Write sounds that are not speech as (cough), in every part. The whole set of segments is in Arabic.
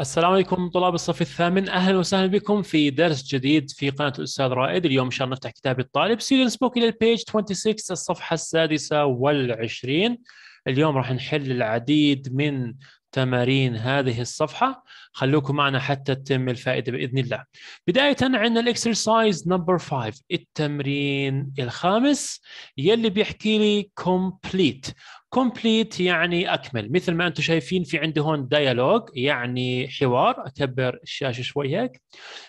السلام عليكم طلاب الصف الثامن اهلا وسهلا بكم في درس جديد في قناه الاستاذ رائد اليوم ان شاء الله نفتح كتاب الطالب سيدنس بوك الى البيج 26 الصفحه السادسه والعشرين اليوم راح نحل العديد من تمارين هذه الصفحه خلوكم معنا حتى تتم الفائده باذن الله بدايه عندنا الاكسرسايز نمبر 5 التمرين الخامس يلي بيحكي لي كومبليت كومبليت يعني اكمل مثل ما انتم شايفين في عندي هون ديالوج يعني حوار اكبر الشاشه شوي هيك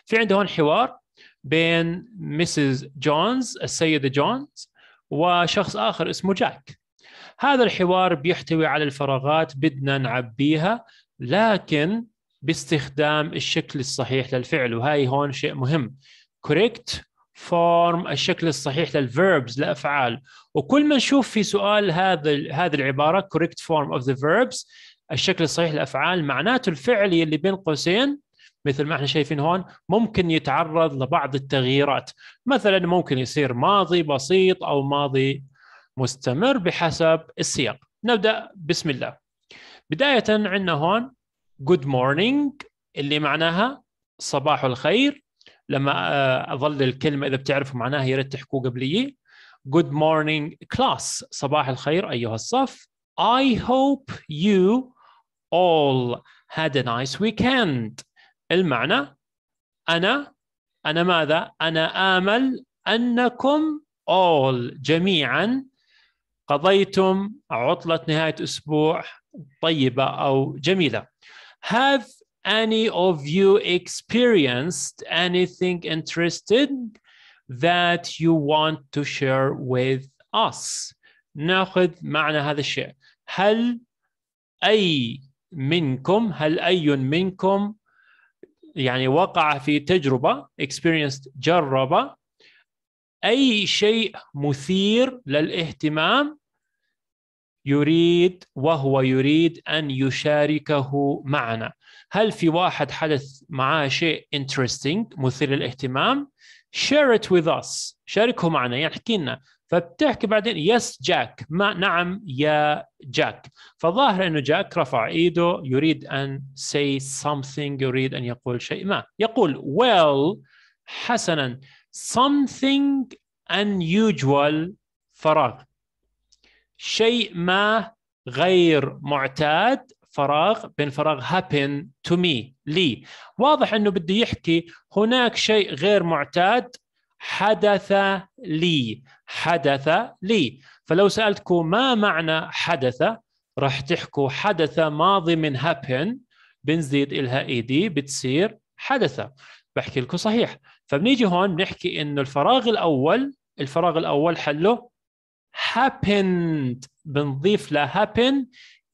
في عندي هون حوار بين مسز جونز السيده جونز وشخص اخر اسمه جاك هذا الحوار بيحتوي على الفراغات بدنا نعبيها لكن باستخدام الشكل الصحيح للفعل وهي هون شيء مهم correct فورم الشكل الصحيح للفيربز لافعال وكل ما نشوف في سؤال هذا هذه العباره correct form of the verbs الشكل الصحيح للافعال معناته الفعل اللي بين قوسين مثل ما احنا شايفين هون ممكن يتعرض لبعض التغييرات مثلا ممكن يصير ماضي بسيط او ماضي مستمر بحسب السياق نبدا بسم الله بدايه عندنا هون good morning اللي معناها صباح الخير لما آه، اظل الكلمه اذا بتعرفوا معناها يا ريت تحكوا قبلي جود مورنينج كلاس صباح الخير ايها الصف I hope you all had a nice weekend المعنى انا انا ماذا انا امل انكم all جميعا قضيتم عطله نهايه اسبوع طيبه او جميله have any of you experienced anything interesting that you want to share with us ناخذ معنى هذا الشيء هل أي منكم هل أي منكم يعني وقع في تجربة experienced جرب أي شيء مثير للاهتمام يريد وهو يريد أن يشاركه معنا هل في واحد حدث معاه شيء interesting مثير للاهتمام share it with us شاركه معنا يعني احكي لنا فبتحكي بعدين يس جاك ما نعم يا جاك فظاهر انه جاك رفع ايده يريد ان say something يريد ان يقول شيء ما يقول well حسنا something unusual فراغ شيء ما غير معتاد فراغ بين فراغ happen to me لي واضح انه بده يحكي هناك شيء غير معتاد حدث لي حدث لي فلو سالتكم ما معنى حدث راح تحكوا حدث ماضي من happen بنزيد لها اي دي بتصير حدث بحكي لكم صحيح فبنيجي هون بنحكي انه الفراغ الاول الفراغ الاول حله happened بنضيف له happen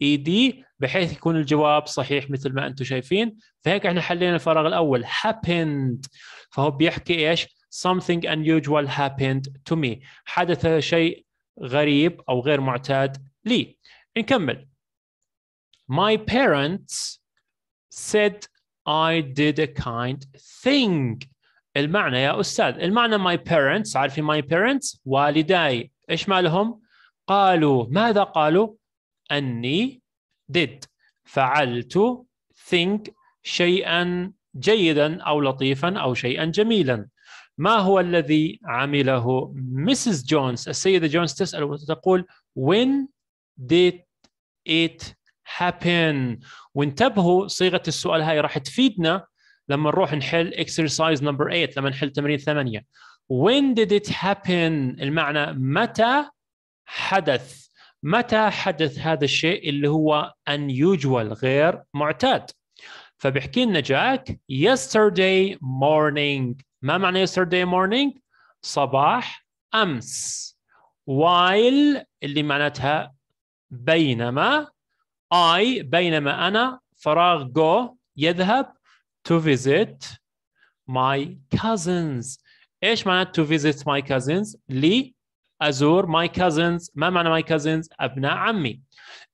اي دي بحيث يكون الجواب صحيح مثل ما انتم شايفين فهيك احنا حلينا الفراغ الاول happened فهو بيحكي ايش something unusual happened to me حدث شيء غريب او غير معتاد لي نكمل my parents said I did a kind thing المعنى يا استاذ المعنى my parents عارفين my parents والداي ايش مالهم قالوا ماذا قالوا اني did فعلت think شيئا جيدا أو لطيفا أو شيئا جميلا ما هو الذي عمله Mrs. جونز السيدة جونز تسأل وتقول when did it happen وانتبهوا صيغة السؤال هاي راح تفيدنا لما نروح نحل exercise number 8 لما نحل تمرين ثمانية when did it happen المعنى متى حدث متى حدث هذا الشيء اللي هو unusual غير معتاد فبيحكي لنا جاك yesterday morning ما معنى yesterday morning صباح امس while اللي معناتها بينما I بينما أنا فراغ go يذهب to visit my cousins إيش معنى to visit my cousins؟ لي ازور ماي كازنز ما معنى ماي كازنز ابناء عمي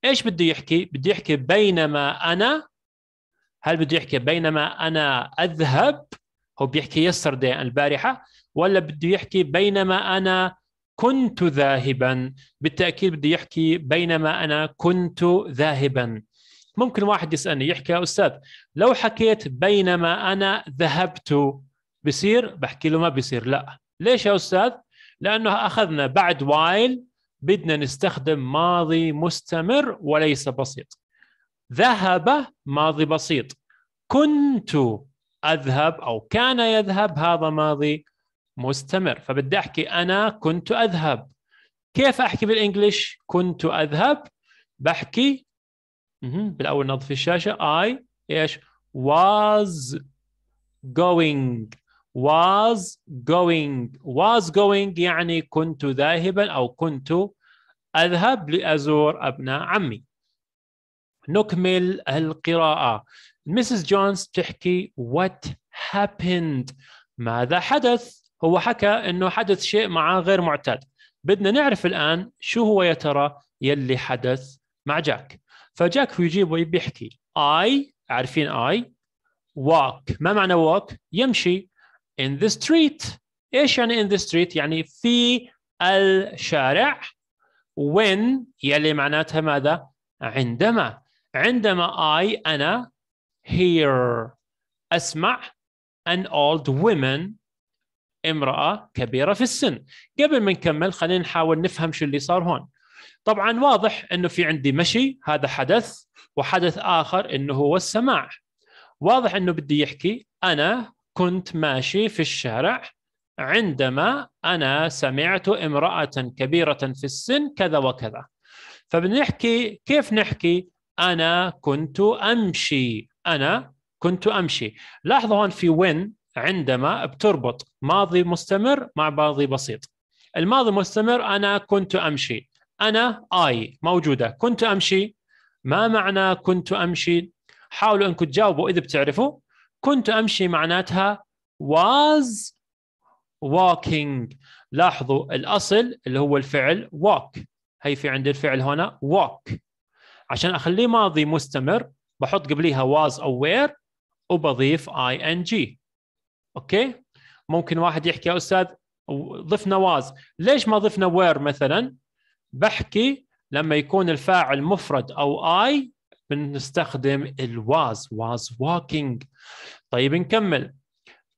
ايش بده يحكي بده يحكي بينما انا هل بده يحكي بينما انا اذهب هو بيحكي يسترداي البارحه ولا بده يحكي بينما انا كنت ذاهبا بالتاكيد بده يحكي بينما انا كنت ذاهبا ممكن واحد يسالني يحكي يا استاذ لو حكيت بينما انا ذهبت بصير بحكي له ما بصير لا ليش يا استاذ لانه اخذنا بعد وايل بدنا نستخدم ماضي مستمر وليس بسيط ذهب ماضي بسيط كنت اذهب او كان يذهب هذا ماضي مستمر فبدي احكي انا كنت اذهب كيف احكي بالانجلش كنت اذهب بحكي بالاول نظف الشاشه I ايش was going was going was going يعني كنت ذاهبا أو كنت أذهب لأزور أبناء عمي نكمل القراءة Mrs. Jones تحكي what happened ماذا حدث هو حكى أنه حدث شيء معاه غير معتاد بدنا نعرف الآن شو هو يا ترى يلي حدث مع جاك فجاك يجيب ويبيحكي I عارفين I walk ما معنى walk يمشي in the street ايش يعني in the street يعني في الشارع when يلي معناتها ماذا عندما عندما I أنا hear أسمع an old woman امرأة كبيرة في السن قبل ما نكمل خلينا نحاول نفهم شو اللي صار هون طبعا واضح انه في عندي مشي هذا حدث وحدث اخر انه هو السماع واضح انه بدي يحكي انا كنت ماشي في الشارع عندما انا سمعت امراه كبيره في السن كذا وكذا فبنحكي كيف نحكي انا كنت امشي انا كنت امشي لاحظوا هون في وين عندما بتربط ماضي مستمر مع ماضي بسيط الماضي مستمر انا كنت امشي انا اي موجوده كنت امشي ما معنى كنت امشي حاولوا انكم تجاوبوا اذا بتعرفوا كنت امشي معناتها was walking لاحظوا الاصل اللي هو الفعل walk هي في عندي الفعل هنا walk عشان اخليه ماضي مستمر بحط قبليها was او وبضيف ing اوكي ممكن واحد يحكي يا استاذ ضفنا was ليش ما ضفنا where مثلا بحكي لما يكون الفاعل مفرد او i بنستخدم الواز was walking طيب نكمل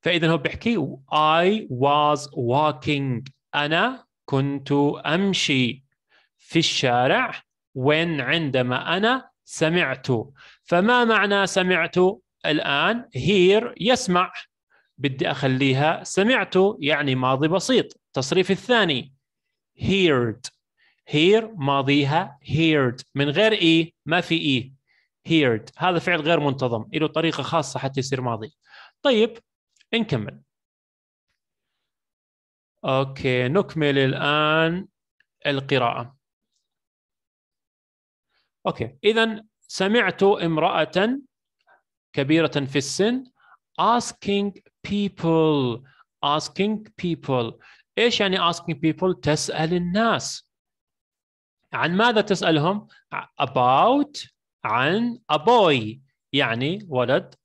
فاذا هو بيحكي I was walking انا كنت امشي في الشارع when عندما انا سمعت فما معنى سمعت الان هير يسمع بدي اخليها سمعت يعني ماضي بسيط التصريف الثاني heard هير ماضيها heard من غير اي e ما في اي e. هيرد هذا فعل غير منتظم له طريقه خاصه حتى يصير ماضي طيب نكمل اوكي نكمل الان القراءه اوكي اذا سمعت امراه كبيره في السن asking people asking people ايش يعني asking people تسال الناس عن ماذا تسالهم about عن a boy يعني ولد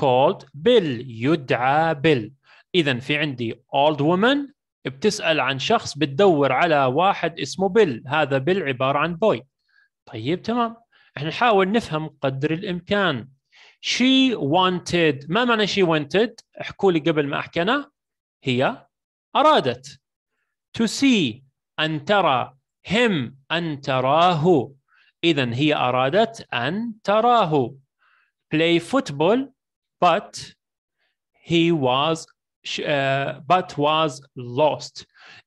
called Bill يدعى بيل إذا في عندي old woman بتسأل عن شخص بتدور على واحد اسمه بيل هذا بيل عبارة عن boy طيب تمام احنا نحاول نفهم قدر الإمكان she wanted ما معنى she wanted احكوا لي قبل ما احكي انا هي ارادت to see ان ترى him ان تراه إذا هي أرادت أن تراه play football but he was uh, but was lost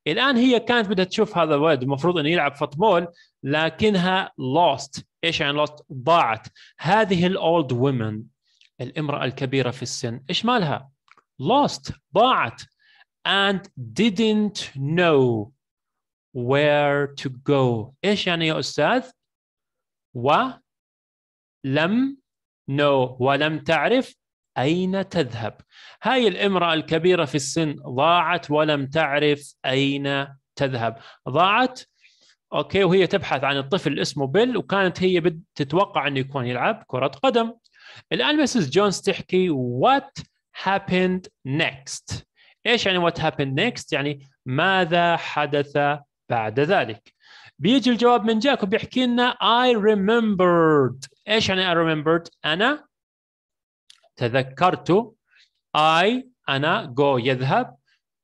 الآن هي كانت بدها تشوف هذا الولد المفروض أن يلعب فوتبول لكنها lost إيش يعني lost ضاعت هذه الأولد women الامرأة الكبيرة في السن إيش مالها lost ضاعت and didn't know where to go ايش يعني يا استاذ ولم نو ولم تعرف أين تذهب هاي الامرأة الكبيرة في السن ضاعت ولم تعرف أين تذهب ضاعت أوكي وهي تبحث عن الطفل اسمه بيل وكانت هي تتوقع أنه يكون يلعب كرة قدم الآن مسز جونز تحكي what happened next ايش يعني what happened next يعني ماذا حدث بعد ذلك بيجي الجواب من جاك وبيحكي لنا I remembered ايش يعني I remembered انا تذكرت I انا go يذهب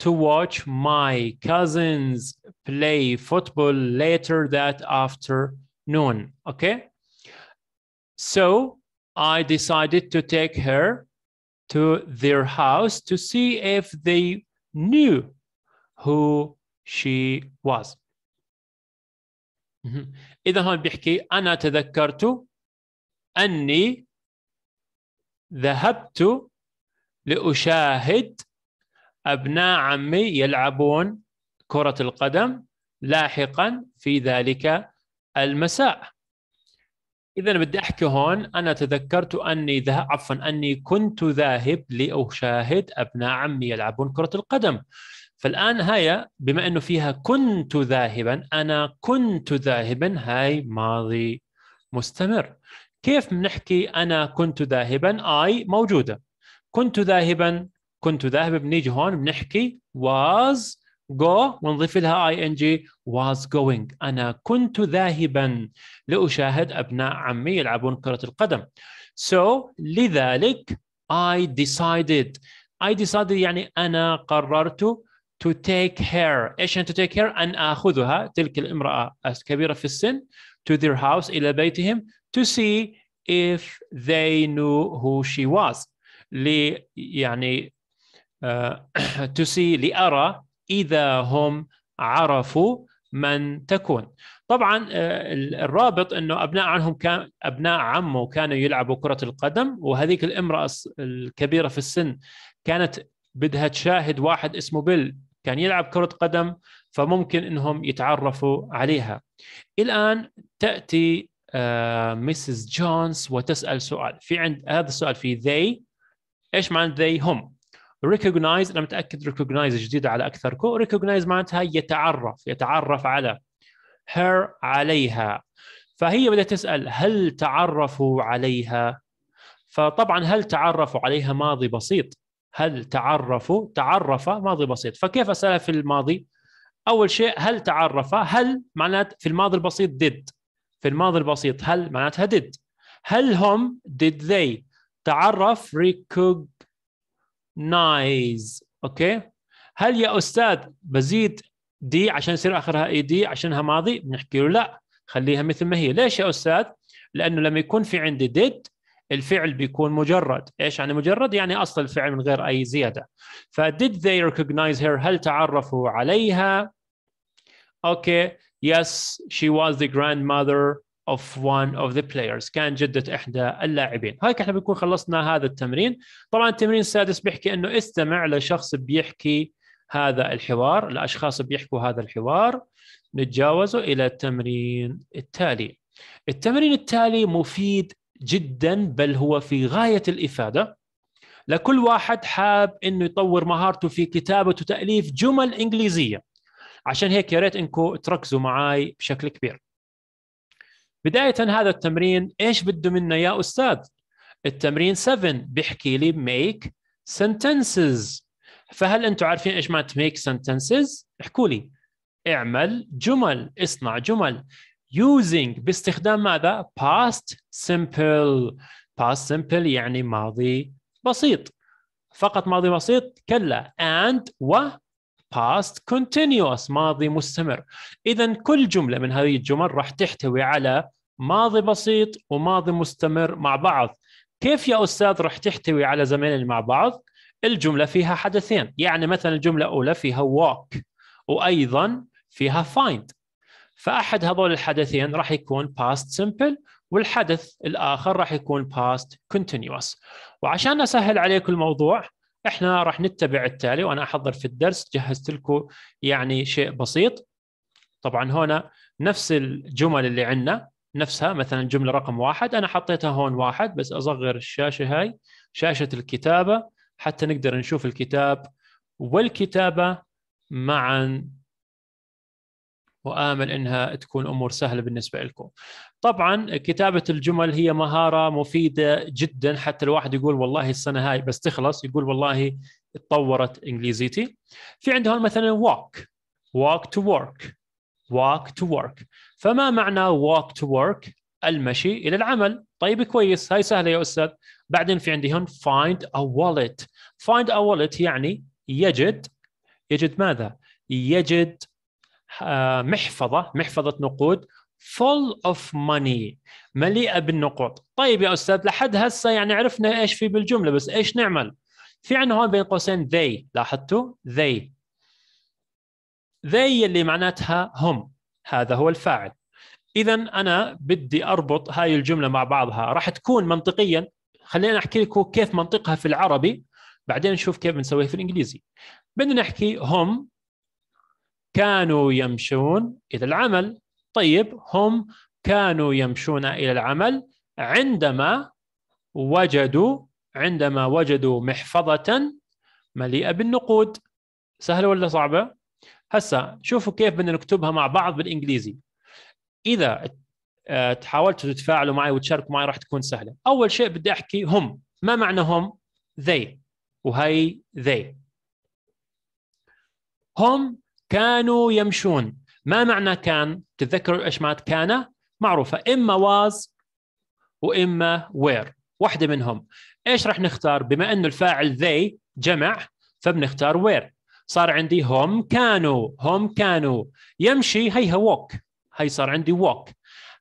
to watch my cousins play football later that afternoon okay so I decided to take her to their house to see if they knew who she was اذا هون بيحكي انا تذكرت اني ذهبت لاشاهد ابناء عمي يلعبون كره القدم لاحقا في ذلك المساء اذا بدي احكي هون انا تذكرت اني ذهب عفوا اني كنت ذاهب لاشاهد ابناء عمي يلعبون كره القدم فالان هيا بما انه فيها كنت ذاهبا انا كنت ذاهبا هاي ماضي مستمر كيف بنحكي انا كنت ذاهبا اي موجوده كنت ذاهبا كنت ذاهبا بنيجي هون بنحكي was go ونضيف لها اي ان جي was going انا كنت ذاهبا لاشاهد ابناء عمي يلعبون كره القدم so لذلك I decided I decided يعني انا قررت to take her ايش يعني to take her ان اخذها تلك الامراه الكبيره في السن to their house الى بيتهم to see if they knew who she was لي يعني uh, (clears throat) to see لارى اذا هم عرفوا من تكون طبعا آه، الرابط انه ابناء عنهم كان ابناء عمه كانوا يلعبوا كره القدم وهذيك الامراه الكبيره في السن كانت بدها تشاهد واحد اسمه بيل كان يلعب كرة قدم فممكن أنهم يتعرفوا عليها الآن تأتي مسز آه، جونز وتسأل سؤال في عند هذا السؤال في they إيش معنى they هم recognize أنا متأكد recognize جديدة على أكثركم recognize معناتها يتعرف يتعرف على her عليها فهي بدأت تسأل هل تعرفوا عليها فطبعا هل تعرفوا عليها ماضي بسيط هل تعرفوا تعرف ماضي بسيط فكيف اسالها في الماضي اول شيء هل تعرف هل معنات في الماضي البسيط did في الماضي البسيط هل معناتها did هل هم did they تعرف recognize اوكي هل يا استاذ بزيد دي عشان يصير اخرها اي دي عشانها ماضي بنحكي له لا خليها مثل ما هي ليش يا استاذ لانه لما يكون في عندي did الفعل بيكون مجرد ايش يعني مجرد يعني اصل الفعل من غير اي زياده ف did they recognize her هل تعرفوا عليها اوكي yes she was the grandmother of one of the players كان جدة إحدى اللاعبين هيك احنا بنكون خلصنا هذا التمرين طبعا التمرين السادس بيحكي أنه استمع لشخص بيحكي هذا الحوار الأشخاص بيحكوا هذا الحوار نتجاوزه إلى التمرين التالي التمرين التالي مفيد جدا بل هو في غايه الافاده لكل واحد حاب انه يطور مهارته في كتابه وتاليف جمل انجليزيه عشان هيك يا ريت انكم تركزوا معي بشكل كبير بدايه هذا التمرين ايش بده منا يا استاذ التمرين 7 بيحكي لي make sentences فهل انتم عارفين ايش معنى make sentences احكوا لي اعمل جمل اصنع جمل using باستخدام ماذا past simple past simple يعني ماضي بسيط فقط ماضي بسيط كلا and و past continuous ماضي مستمر اذا كل جمله من هذه الجمل راح تحتوي على ماضي بسيط وماضي مستمر مع بعض كيف يا استاذ راح تحتوي على زمانين مع بعض الجمله فيها حدثين يعني مثلا الجمله الاولى فيها walk وايضا فيها find فاحد هذول الحدثين راح يكون past simple والحدث الاخر راح يكون past continuous وعشان اسهل عليكم الموضوع احنا راح نتبع التالي وانا احضر في الدرس جهزت لكم يعني شيء بسيط طبعا هنا نفس الجمل اللي عندنا نفسها مثلا جمله رقم واحد انا حطيتها هون واحد بس اصغر الشاشه هاي شاشه الكتابه حتى نقدر نشوف الكتاب والكتابه معا وامل انها تكون امور سهله بالنسبه لكم. طبعا كتابه الجمل هي مهاره مفيده جدا حتى الواحد يقول والله السنه هاي بس تخلص يقول والله تطورت انجليزيتي. في عندهم مثلا walk walk to work walk to work فما معنى walk to work؟ المشي الى العمل. طيب كويس هاي سهله يا استاذ. بعدين في عندهم find a wallet find a wallet يعني يجد يجد ماذا؟ يجد آه، محفظه محفظه نقود full of money مليئه بالنقود طيب يا استاذ لحد هسه يعني عرفنا ايش في بالجمله بس ايش نعمل في عندنا هون بين قوسين they لاحظتوا they they اللي معناتها هم هذا هو الفاعل اذا انا بدي اربط هاي الجمله مع بعضها راح تكون منطقيا خلينا احكي لكم كيف منطقها في العربي بعدين نشوف كيف بنسويها في الانجليزي بدنا نحكي هم كانوا يمشون إلى العمل طيب هم كانوا يمشون إلى العمل عندما وجدوا عندما وجدوا محفظة مليئة بالنقود سهلة ولا صعبة؟ هسا شوفوا كيف بدنا نكتبها مع بعض بالإنجليزي إذا تحاولتوا تتفاعلوا معي وتشاركوا معي راح تكون سهلة أول شيء بدي أحكي هم ما معنى هم؟ they وهي they هم كانوا يمشون ما معنى كان تتذكروا ايش معنى كان معروفه اما واز واما وير واحده منهم ايش رح نختار بما انه الفاعل they جمع فبنختار وير صار عندي هم كانوا هم كانوا يمشي هيها ووك هي صار عندي ووك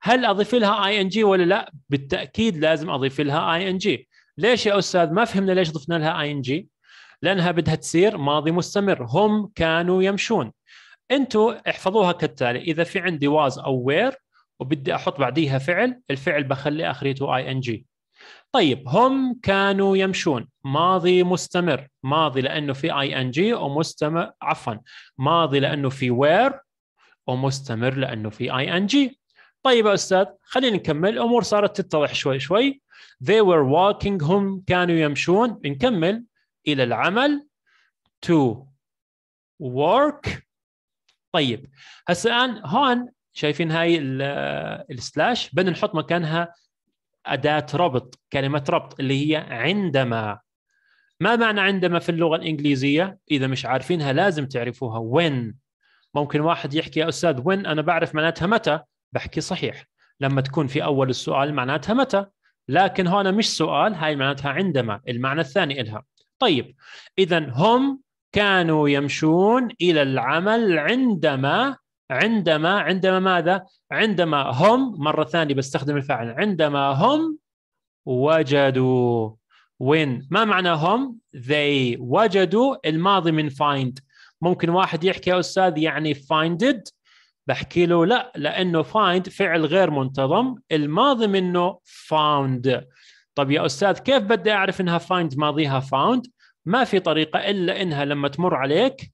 هل اضيف لها اي ان جي ولا لا بالتاكيد لازم اضيف لها اي ان جي ليش يا استاذ ما فهمنا ليش ضفنا لها اي ان جي لانها بدها تصير ماضي مستمر هم كانوا يمشون انتوا احفظوها كالتالي اذا في عندي واز او وير وبدي احط بعديها فعل الفعل بخلي اخريته اي ان جي طيب هم كانوا يمشون ماضي مستمر ماضي لانه في اي ان جي ومستمر عفوا ماضي لانه في وير ومستمر لانه في اي ان جي طيب يا استاذ خلينا نكمل الامور صارت تتضح شوي شوي they were walking هم كانوا يمشون نكمل إلى العمل to work طيب هسه الآن هون شايفين هاي السلاش بدنا نحط مكانها أداة ربط كلمة ربط اللي هي عندما ما معنى عندما في اللغة الإنجليزية إذا مش عارفينها لازم تعرفوها when ممكن واحد يحكي يا أستاذ when أنا بعرف معناتها متى بحكي صحيح لما تكون في أول السؤال معناتها متى لكن هون مش سؤال هاي معناتها عندما المعنى الثاني إلها طيب اذا هم كانوا يمشون الى العمل عندما عندما عندما ماذا؟ عندما هم مرة ثانية بستخدم الفعل عندما هم وجدوا وين؟ ما معنى هم؟ they وجدوا الماضي من find ممكن واحد يحكي يا أستاذ يعني finded بحكي له لا لأنه find فعل غير منتظم الماضي منه found طب يا أستاذ كيف بدي أعرف إنها find ماضيها found؟ ما في طريقه الا انها لما تمر عليك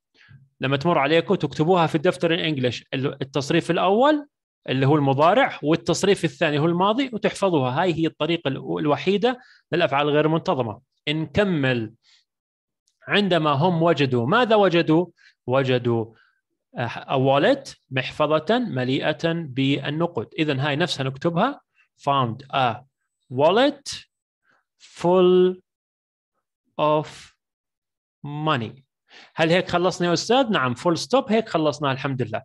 لما تمر عليكم تكتبوها في الدفتر الانجليش التصريف الاول اللي هو المضارع والتصريف الثاني هو الماضي وتحفظوها هاي هي الطريقه الوحيده للافعال غير منتظمه نكمل عندما هم وجدوا ماذا وجدوا وجدوا أولت محفظة مليئة بالنقود إذا هاي نفسها نكتبها found a wallet full of money هل هيك خلصنا يا استاذ؟ نعم فول ستوب هيك خلصنا الحمد لله.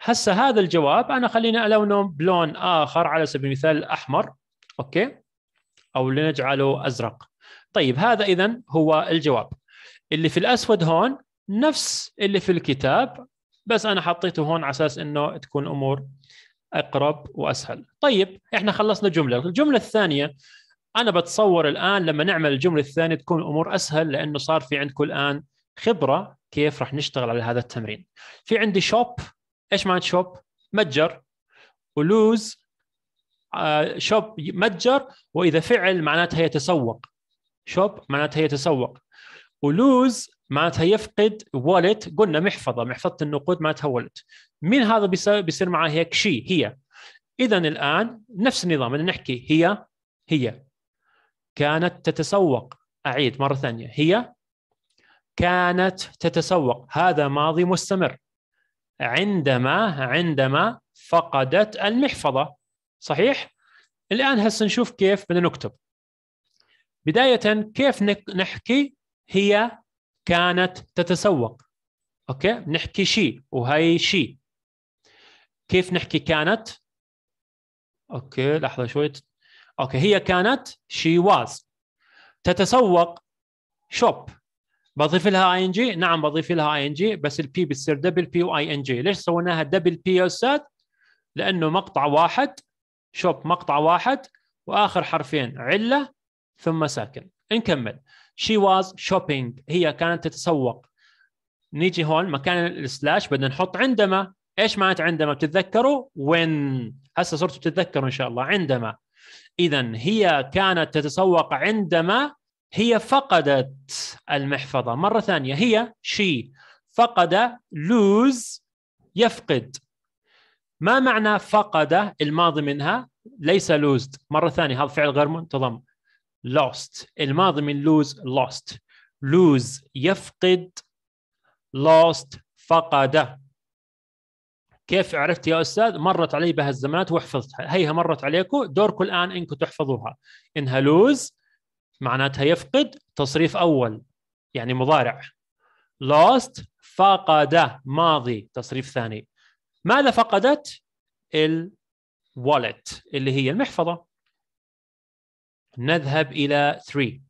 هسه هذا الجواب انا خليني الونه بلون اخر على سبيل المثال احمر اوكي؟ او لنجعله ازرق. طيب هذا اذا هو الجواب. اللي في الاسود هون نفس اللي في الكتاب بس انا حطيته هون على اساس انه تكون امور اقرب واسهل. طيب احنا خلصنا جمله، الجمله الثانيه انا بتصور الان لما نعمل الجمله الثانيه تكون الامور اسهل لانه صار في عندكم الان خبره كيف راح نشتغل على هذا التمرين في عندي شوب ايش معنى شوب متجر ولوز شوب آه، متجر واذا فعل معناتها يتسوق شوب معناتها يتسوق ولوز معناتها يفقد والت قلنا محفظه محفظه النقود معناتها والت مين هذا بيصير معاه هيك شي هي اذا الان نفس النظام بدنا نحكي هي هي كانت تتسوق أعيد مرة ثانية هي كانت تتسوق هذا ماضي مستمر عندما عندما فقدت المحفظة صحيح؟ الآن هسه نشوف كيف بدنا نكتب بداية كيف نحكي هي كانت تتسوق أوكي نحكي شي وهي شي كيف نحكي كانت أوكي لحظة شوي اوكي هي كانت شي واز تتسوق شوب بضيف لها اي ان جي نعم بضيف لها اي ان جي بس البي بتصير دبل بي واي ان جي ليش سويناها دبل بي يا استاذ لانه مقطع واحد شوب مقطع واحد واخر حرفين عله ثم ساكن نكمل شي واز شوبينج هي كانت تتسوق نيجي هون مكان السلاش بدنا نحط عندما ايش معنات عندما بتتذكروا وين هسه صرتوا تتذكروا ان شاء الله عندما اذا هي كانت تتسوق عندما هي فقدت المحفظه مره ثانيه هي شي فقد لوز يفقد ما معنى فقد الماضي منها ليس لوزد مره ثانيه هذا فعل غير منتظم lost الماضي من lose lost lose يفقد lost فقد كيف عرفت يا استاذ مرت علي بهالزمانات وحفظتها هيها مرت عليكم دوركم الان انكم تحفظوها انها لوز معناتها يفقد تصريف اول يعني مضارع لوست فقد ماضي تصريف ثاني ماذا فقدت الوالت اللي هي المحفظه نذهب الى 3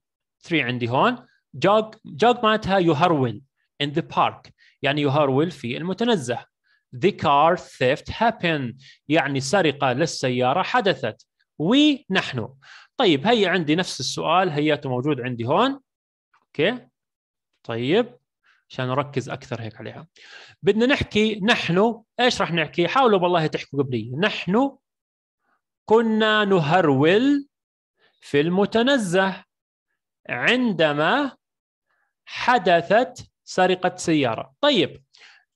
3 عندي هون جوج جوج معناتها يهرول in the park يعني يهرول في المتنزه the car theft happened يعني سرقة للسيارة حدثت we نحن طيب هي عندي نفس السؤال هياته موجود عندي هون اوكي طيب عشان نركز اكثر هيك عليها بدنا نحكي نحن ايش راح نحكي حاولوا بالله تحكوا قبلي نحن كنا نهرول في المتنزه عندما حدثت سرقه سياره طيب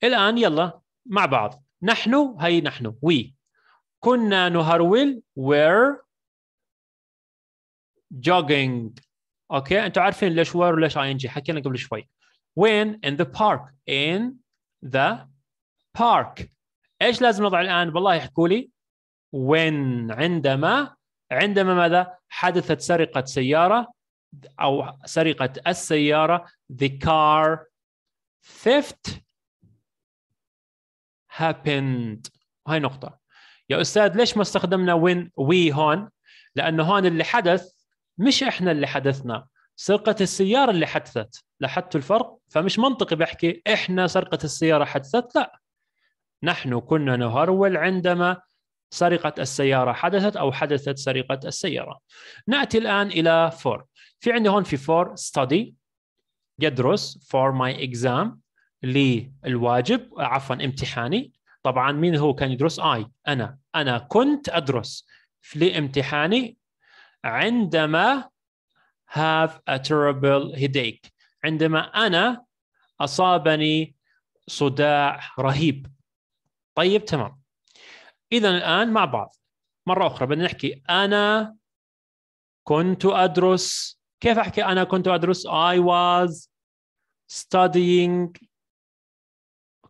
الان يلا مع بعض نحن هي نحن وي كنا نهرول were jogging اوكي انتم عارفين ليش were وليش اي ان جي حكينا قبل شوي وين in the park in the park ايش لازم نضع الان بالله يحكوا لي when عندما عندما ماذا حدثت سرقة سيارة أو سرقة السيارة the car theft happened هاي نقطة يا أستاذ ليش ما استخدمنا when we هون لأنه هون اللي حدث مش إحنا اللي حدثنا سرقة السيارة اللي حدثت لاحظتوا الفرق فمش منطقي بحكي إحنا سرقة السيارة حدثت لا نحن كنا نهرول عندما سرقة السيارة حدثت أو حدثت سرقة السيارة نأتي الآن إلى for في عندي هون في for study يدرس for my exam للواجب عفوا امتحاني طبعا مين هو كان يدرس اي انا انا كنت ادرس في لامتحاني عندما have a terrible headache عندما انا اصابني صداع رهيب طيب تمام اذا الان مع بعض مره اخرى بدنا نحكي انا كنت ادرس كيف احكي انا كنت ادرس I was studying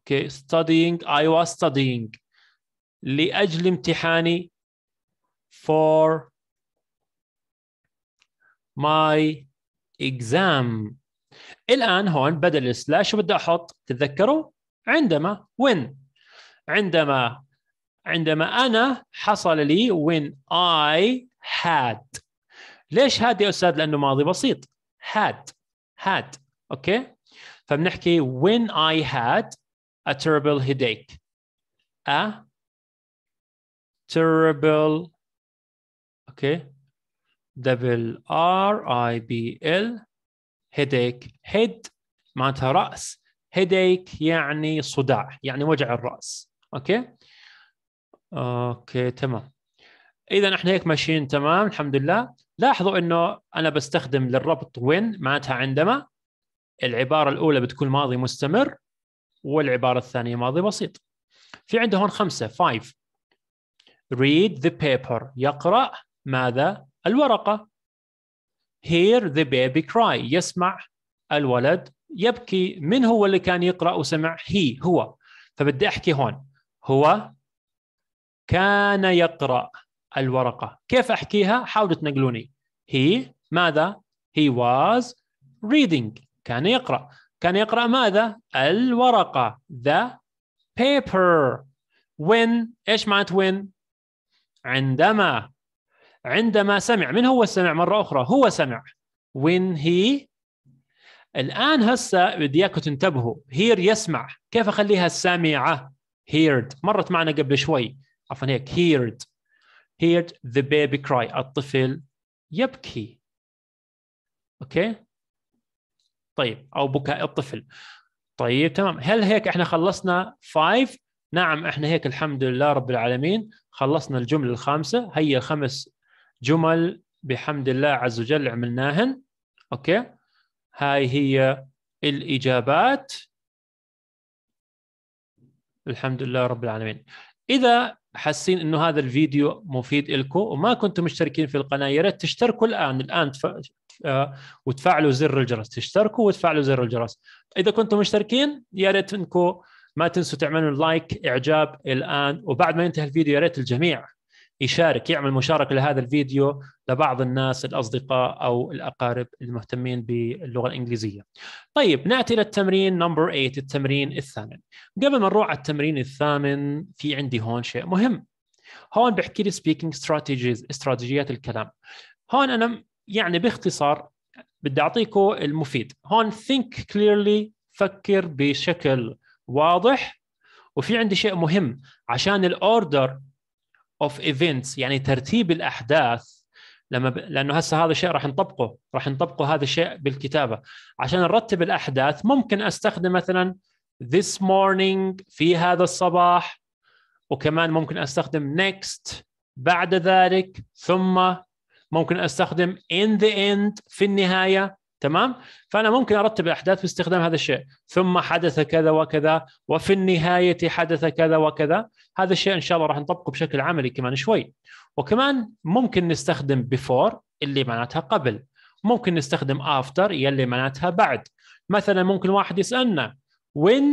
اوكي studying I was studying لأجل امتحاني for my exam الآن هون بدل السلاش بدي أحط تتذكروا عندما when عندما عندما أنا حصل لي when I had ليش هاد يا أستاذ لأنه ماضي بسيط had had أوكي فبنحكي when I had a terrible headache. A terrible, okay, double R I B L headache. Head معناتها رأس. headache يعني صداع، يعني وجع الرأس. اوكي؟ اوكي تمام. اذا احنا هيك ماشيين تمام الحمد لله. لاحظوا انه انا بستخدم للربط وين معناتها عندما العباره الاولى بتكون ماضي مستمر والعباره الثانيه ماضي بسيط في عنده هون خمسه 5 read the paper يقرا ماذا الورقه hear the baby cry يسمع الولد يبكي من هو اللي كان يقرا وسمع هي هو فبدي احكي هون هو كان يقرا الورقه كيف احكيها حاولوا تنقلوني هي ماذا he was reading كان يقرا كان يقرأ ماذا؟ الورقة the paper when ايش معنات when؟ عندما عندما سمع من هو السمع مرة أخرى؟ هو سمع when he الآن هسه بدي إياكم تنتبهوا هير يسمع كيف أخليها السامعة؟ هيرد مرت معنا قبل شوي عفوا هيك هيرد هيرد the baby cry الطفل يبكي اوكي طيب او بكاء الطفل طيب تمام هل هيك احنا خلصنا 5 نعم احنا هيك الحمد لله رب العالمين خلصنا الجمله الخامسه هي الخمس جمل بحمد الله عز وجل عملناهن اوكي هاي هي الاجابات الحمد لله رب العالمين اذا حاسين انه هذا الفيديو مفيد لكم وما كنتم مشتركين في القناه يا ريت تشتركوا الان الان آه، وتفعلوا زر الجرس تشتركوا وتفعلوا زر الجرس اذا كنتم مشتركين يا ريت انكم ما تنسوا تعملوا لايك اعجاب الان وبعد ما ينتهي الفيديو يا ريت الجميع يشارك يعمل مشاركه لهذا الفيديو لبعض الناس الاصدقاء او الاقارب المهتمين باللغه الانجليزيه. طيب ناتي للتمرين نمبر 8 التمرين الثامن. قبل ما نروح على التمرين الثامن في عندي هون شيء مهم. هون بحكي لي سبيكينج استراتيجيز استراتيجيات الكلام. هون انا يعني باختصار بدي اعطيكم المفيد هون think clearly فكر بشكل واضح وفي عندي شيء مهم عشان الاوردر اوف ايفنتس يعني ترتيب الاحداث لما ب... لانه هسه هذا الشيء راح نطبقه راح نطبقه هذا الشيء بالكتابه عشان نرتب الاحداث ممكن استخدم مثلا this morning في هذا الصباح وكمان ممكن استخدم next بعد ذلك ثم ممكن استخدم in the end في النهايه تمام فانا ممكن ارتب الاحداث باستخدام هذا الشيء ثم حدث كذا وكذا وفي النهايه حدث كذا وكذا هذا الشيء ان شاء الله راح نطبقه بشكل عملي كمان شوي وكمان ممكن نستخدم before اللي معناتها قبل ممكن نستخدم after يلي معناتها بعد مثلا ممكن واحد يسالنا when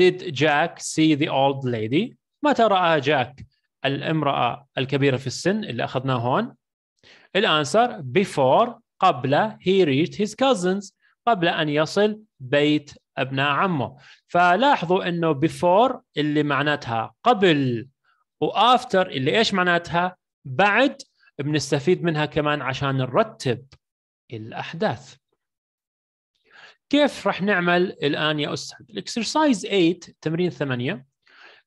did Jack see the old lady متى راى آه، جاك الامراه الكبيره في السن اللي اخذناه هون الانسر before قبل he reached his cousins قبل ان يصل بيت ابناء عمه فلاحظوا انه before اللي معناتها قبل وافتر اللي ايش معناتها بعد بنستفيد منها كمان عشان نرتب الاحداث كيف رح نعمل الان يا استاذ الاكسرسايز 8 تمرين 8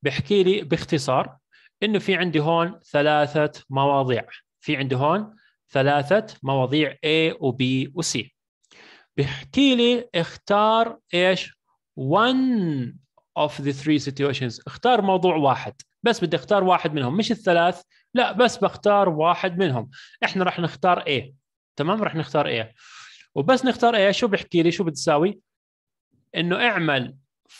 بحكي لي باختصار انه في عندي هون ثلاثه مواضيع في عندي هون ثلاثة مواضيع A و B و C بيحكي لي اختار ايش؟ one of the three situations اختار موضوع واحد بس بدي اختار واحد منهم مش الثلاث لا بس بختار واحد منهم احنا راح نختار A تمام راح نختار A وبس نختار A شو بيحكي لي شو بتساوي؟ انه اعمل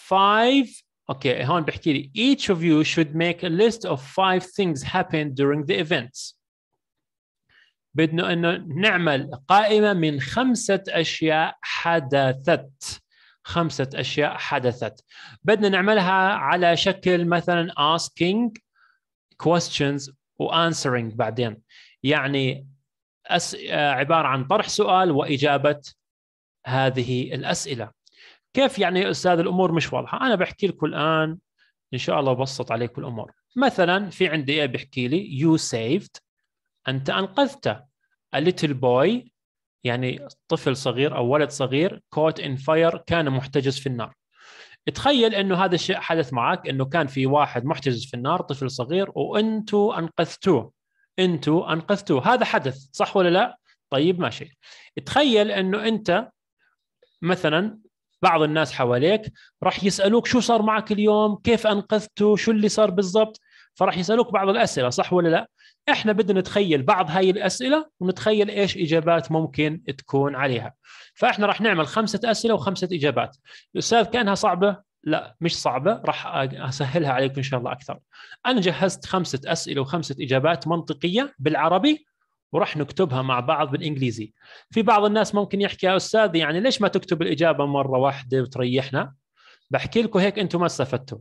five اوكي هون بحكي لي each of you should make a list of five things happened during the events بدنا انه نعمل قائمه من خمسه اشياء حدثت خمسه اشياء حدثت بدنا نعملها على شكل مثلا asking questions وanswering بعدين يعني أس... عباره عن طرح سؤال واجابه هذه الاسئله كيف يعني استاذ الامور مش واضحه انا بحكي لكم الان ان شاء الله ببسط عليكم الامور مثلا في عندي ايه بحكي لي you saved انت انقذته a little boy يعني طفل صغير او ولد صغير كوت ان فاير كان محتجز في النار تخيل انه هذا الشيء حدث معك انه كان في واحد محتجز في النار طفل صغير وانتو انقذتوه انتو انقذتوه هذا حدث صح ولا لا طيب ماشي تخيل انه انت مثلا بعض الناس حواليك راح يسالوك شو صار معك اليوم كيف انقذته شو اللي صار بالضبط فراح يسالوك بعض الاسئله صح ولا لا؟ احنا بدنا نتخيل بعض هاي الاسئله ونتخيل ايش اجابات ممكن تكون عليها. فاحنا راح نعمل خمسه اسئله وخمسه اجابات. الاستاذ كانها صعبه؟ لا مش صعبه راح اسهلها عليكم ان شاء الله اكثر. انا جهزت خمسه اسئله وخمسه اجابات منطقيه بالعربي وراح نكتبها مع بعض بالانجليزي. في بعض الناس ممكن يحكي يا استاذ يعني ليش ما تكتب الاجابه مره واحده وتريحنا؟ بحكي لكم هيك انتم ما استفدتوا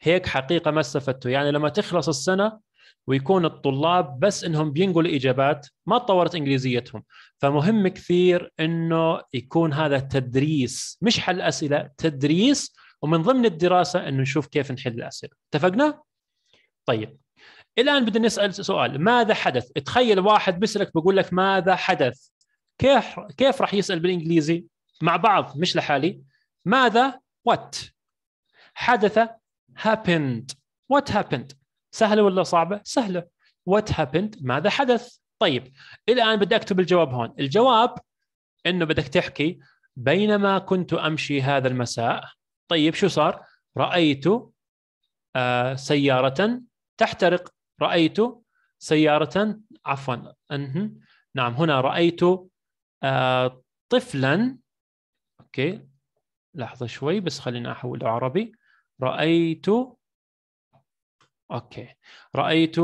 هيك حقيقه ما استفدتوا يعني لما تخلص السنه ويكون الطلاب بس انهم بينقلوا اجابات ما تطورت انجليزيتهم فمهم كثير انه يكون هذا تدريس مش حل اسئله تدريس ومن ضمن الدراسه انه نشوف كيف نحل الاسئله اتفقنا طيب الان بدنا نسال سؤال ماذا حدث تخيل واحد بيسالك بقول لك ماذا حدث كيف كيف راح يسال بالانجليزي مع بعض مش لحالي ماذا وات حدث happened what happened سهله ولا صعبه سهله what happened ماذا حدث طيب الان بدي اكتب الجواب هون الجواب انه بدك تحكي بينما كنت امشي هذا المساء طيب شو صار رايت آه، سياره تحترق رايت سياره عفوا نعم هنا رايت آه، طفلا اوكي لحظه شوي بس خليني احوله عربي رأيت أوكي رأيت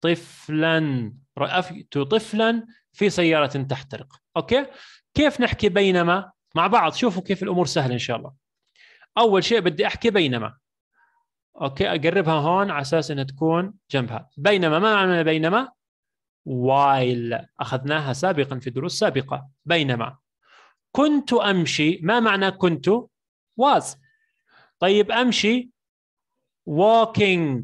طفلا رأيت طفلا في سيارة تحترق أوكي كيف نحكي بينما مع بعض شوفوا كيف الأمور سهلة إن شاء الله أول شيء بدي أحكي بينما أوكي أقربها هون على أساس إنها تكون جنبها بينما ما معنى بينما وايل أخذناها سابقا في دروس سابقة بينما كنت أمشي ما معنى كنت واز طيب امشي walking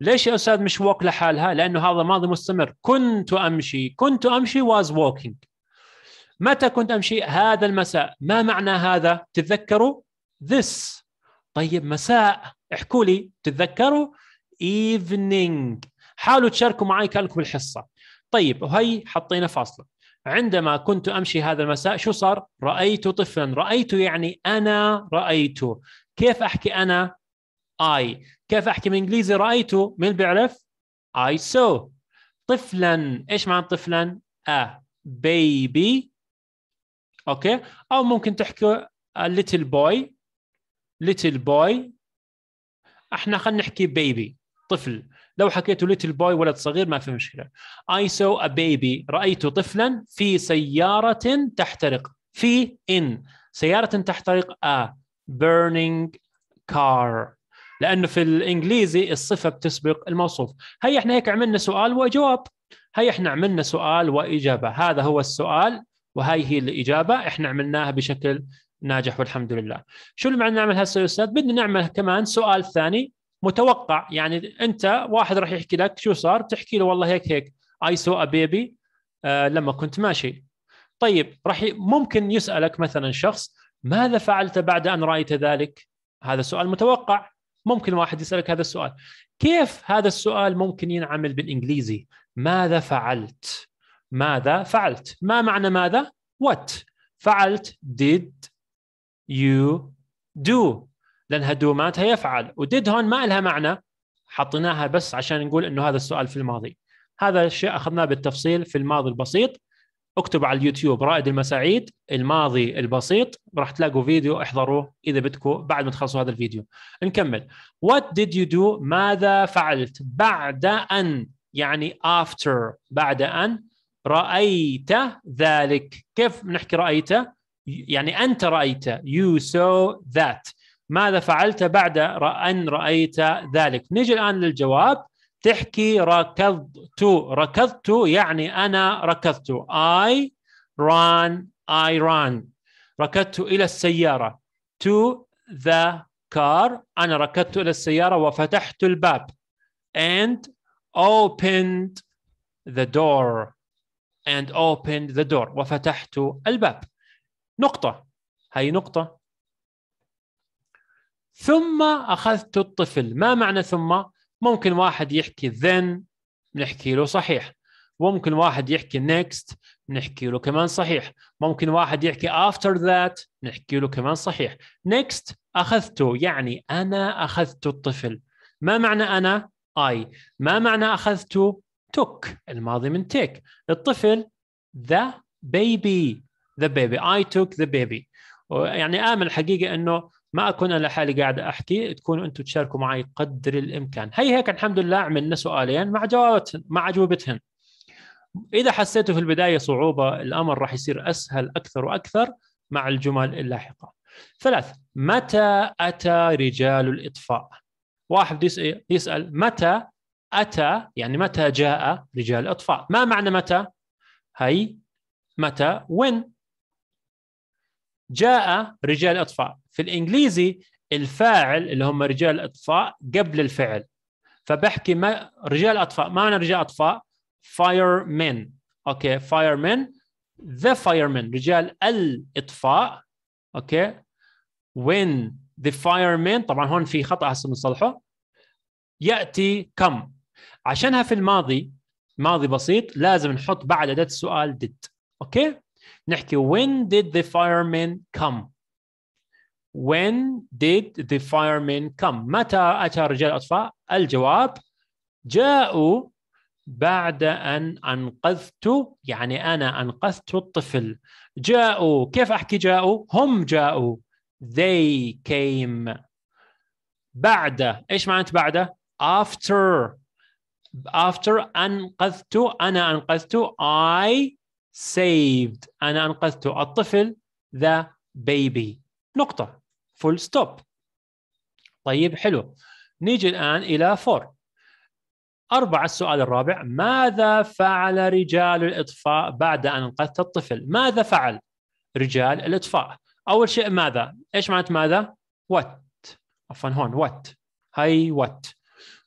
ليش يا استاذ مش walk لحالها؟ لانه هذا ماضي مستمر كنت امشي كنت امشي was walking متى كنت امشي؟ هذا المساء ما معنى هذا؟ تتذكروا؟ this طيب مساء احكوا لي تتذكروا؟ evening حاولوا تشاركوا معي كانكم الحصه طيب وهي حطينا فاصله عندما كنت امشي هذا المساء شو صار؟ رايت طفلا، رايت يعني انا رايت كيف احكي انا اي كيف احكي بالانجليزي رايته مين بيعرف اي سو طفلا ايش معنى طفلا ا بيبي اوكي او ممكن تحكي ليتل بوي ليتل بوي احنا خلينا نحكي بيبي طفل لو حكيته ليتل بوي ولد صغير ما في مشكله اي سو ا بيبي رايت طفلا في سياره تحترق في ان سياره تحترق ا burning car لانه في الانجليزي الصفه بتسبق الموصوف هي احنا هيك عملنا سؤال وجواب هي احنا عملنا سؤال واجابه هذا هو السؤال وهي هي الاجابه احنا عملناها بشكل ناجح والحمد لله شو اللي بدنا نعمل هسه يا استاذ بدنا نعمل كمان سؤال ثاني متوقع يعني انت واحد راح يحكي لك شو صار بتحكي له والله هيك هيك اي سو ا بيبي لما كنت ماشي طيب راح ي... ممكن يسالك مثلا شخص ماذا فعلت بعد ان رايت ذلك؟ هذا سؤال متوقع ممكن واحد يسالك هذا السؤال كيف هذا السؤال ممكن ينعمل بالانجليزي؟ ماذا فعلت؟ ماذا فعلت؟ ما معنى ماذا؟ what فعلت did you do لانها do معناتها يفعل وديد هون ما لها معنى حطيناها بس عشان نقول انه هذا السؤال في الماضي هذا الشيء اخذناه بالتفصيل في الماضي البسيط اكتب على اليوتيوب رائد المساعيد الماضي البسيط راح تلاقوا فيديو احضروه اذا بدكم بعد ما تخلصوا هذا الفيديو نكمل وات ديد يو دو ماذا فعلت بعد ان يعني after بعد ان رايت ذلك كيف بنحكي رايت يعني انت رايت يو سو ذات ماذا فعلت بعد ان رايت ذلك نيجي الان للجواب تحكي ركضت ركضت يعني أنا ركضت I ran I ran ركضت إلى السيارة to the car أنا ركضت إلى السيارة وفتحت الباب and opened the door and opened the door وفتحت الباب نقطة هي نقطة ثم أخذت الطفل ما معنى ثم؟ ممكن واحد يحكي then نحكي له صحيح ممكن واحد يحكي next نحكي له كمان صحيح ممكن واحد يحكي after that نحكي له كمان صحيح next أخذته يعني أنا أخذت الطفل ما معنى أنا I ما معنى أخذته took الماضي من take الطفل the baby the baby I took the baby يعني آمل الحقيقة أنه ما اكون انا لحالي قاعد احكي تكونوا انتم تشاركوا معي قدر الامكان هي هيك الحمد لله عملنا سؤالين مع جوابتهن مع اجوبتهن اذا حسيتوا في البدايه صعوبه الامر راح يصير اسهل اكثر واكثر مع الجمل اللاحقه ثلاث متى اتى رجال الاطفاء واحد يسال متى اتى يعني متى جاء رجال الاطفاء ما معنى متى هي متى وين جاء رجال الاطفاء في الانجليزي الفاعل اللي هم رجال اطفاء قبل الفعل فبحكي ما رجال اطفاء ما أنا رجال اطفاء فاير مين اوكي فاير مين ذا فاير مين رجال الاطفاء اوكي when the fireman طبعا هون في خطا هسه بنصلحه ياتي كم عشانها في الماضي ماضي بسيط لازم نحط بعد اداه السؤال did اوكي نحكي when did the fireman come when did the firemen come متى أتى رجال الأطفاء الجواب جاءوا بعد أن أنقذت يعني أنا أنقذت الطفل جاءوا كيف أحكي جاءوا هم جاءوا they came بعد إيش معنات بعد after after أنقذت أنا أنقذت I saved أنا أنقذت الطفل the baby نقطه فول ستوب طيب حلو نيجي الان الى فور أربعة السؤال الرابع ماذا فعل رجال الإطفاء بعد أن أنقذت الطفل؟ ماذا فعل رجال الإطفاء؟ أول شيء ماذا؟ إيش معنى ماذا؟ وات عفوا هون وات هاي وات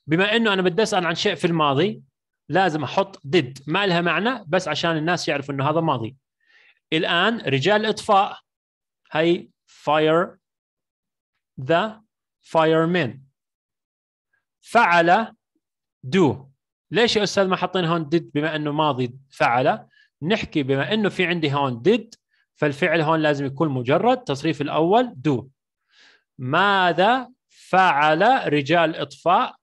بما أنه أنا بدي أسأل عن شيء في الماضي لازم أحط ضد ما لها معنى بس عشان الناس يعرفوا أنه هذا ماضي الآن رجال الإطفاء هاي fire the firemen فعل do ليش يا استاذ ما حاطين هون did بما انه ماضي فعل نحكي بما انه في عندي هون did فالفعل هون لازم يكون مجرد تصريف الاول do ماذا فعل رجال اطفاء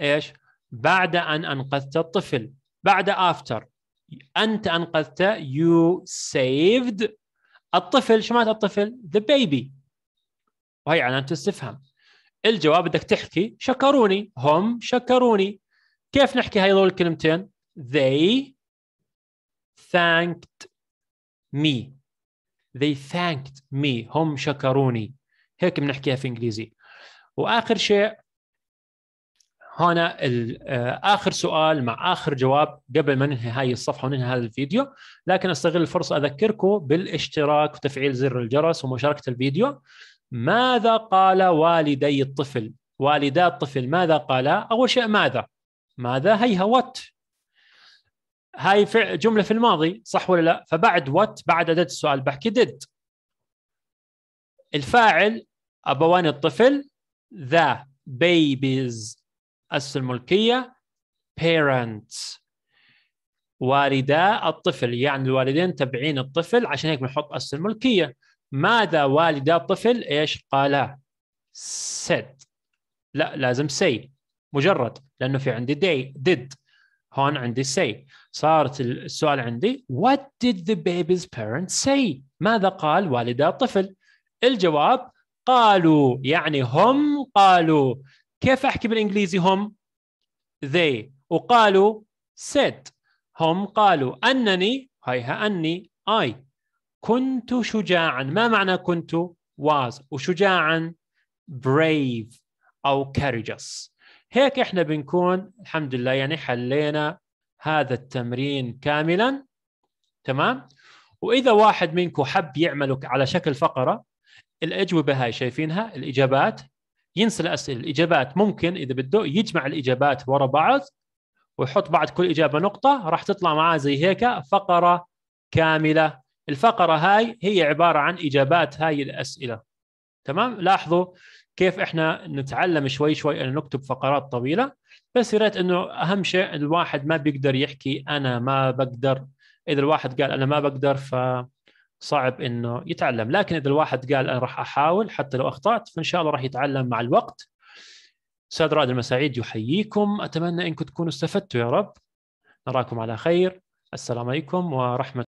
ايش بعد ان انقذت الطفل بعد after انت انقذت you saved الطفل شو معناته الطفل؟ ذا بيبي وهي علامة استفهام الجواب بدك تحكي شكروني هم شكروني كيف نحكي هاي هذول الكلمتين؟ they thanked me they thanked me هم شكروني هيك بنحكيها في انجليزي واخر شيء هنا آه، اخر سؤال مع اخر جواب قبل ما ننهي هاي الصفحه وننهي هذا الفيديو لكن استغل الفرصه اذكركم بالاشتراك وتفعيل زر الجرس ومشاركه الفيديو ماذا قال والدي الطفل والدا الطفل ماذا قالا اول شيء ماذا ماذا هيها وات هاي جمله في الماضي صح ولا لا فبعد وات بعد اداه السؤال بحكي ديد الفاعل ابوان الطفل ذا بيبيز أسس الملكية parents والدا الطفل يعني الوالدين تبعين الطفل عشان هيك بنحط أسس الملكية ماذا والدا الطفل إيش قالا said لا لازم say مجرد لأنه في عندي day did هون عندي say صارت السؤال عندي what did the baby's parents say ماذا قال والدا الطفل الجواب قالوا يعني هم قالوا كيف احكي بالانجليزي هم they وقالوا said هم قالوا انني هيها اني I كنت شجاعا ما معنى كنت was وشجاعا brave او courageous هيك احنا بنكون الحمد لله يعني حلينا هذا التمرين كاملا تمام واذا واحد منكم حب يعمله على شكل فقره الاجوبه هاي شايفينها الاجابات ينسى الاسئله الاجابات ممكن اذا بده يجمع الاجابات ورا بعض ويحط بعد كل اجابه نقطه راح تطلع معاه زي هيك فقره كامله الفقره هاي هي عباره عن اجابات هاي الاسئله تمام لاحظوا كيف احنا نتعلم شوي شوي ان نكتب فقرات طويله بس يا ريت انه اهم شيء الواحد ما بيقدر يحكي انا ما بقدر اذا الواحد قال انا ما بقدر ف صعب انه يتعلم لكن اذا الواحد قال انا راح احاول حتى لو اخطات فان شاء الله راح يتعلم مع الوقت استاذ رائد المساعيد يحييكم اتمنى انكم تكونوا استفدتوا يا رب نراكم على خير السلام عليكم ورحمه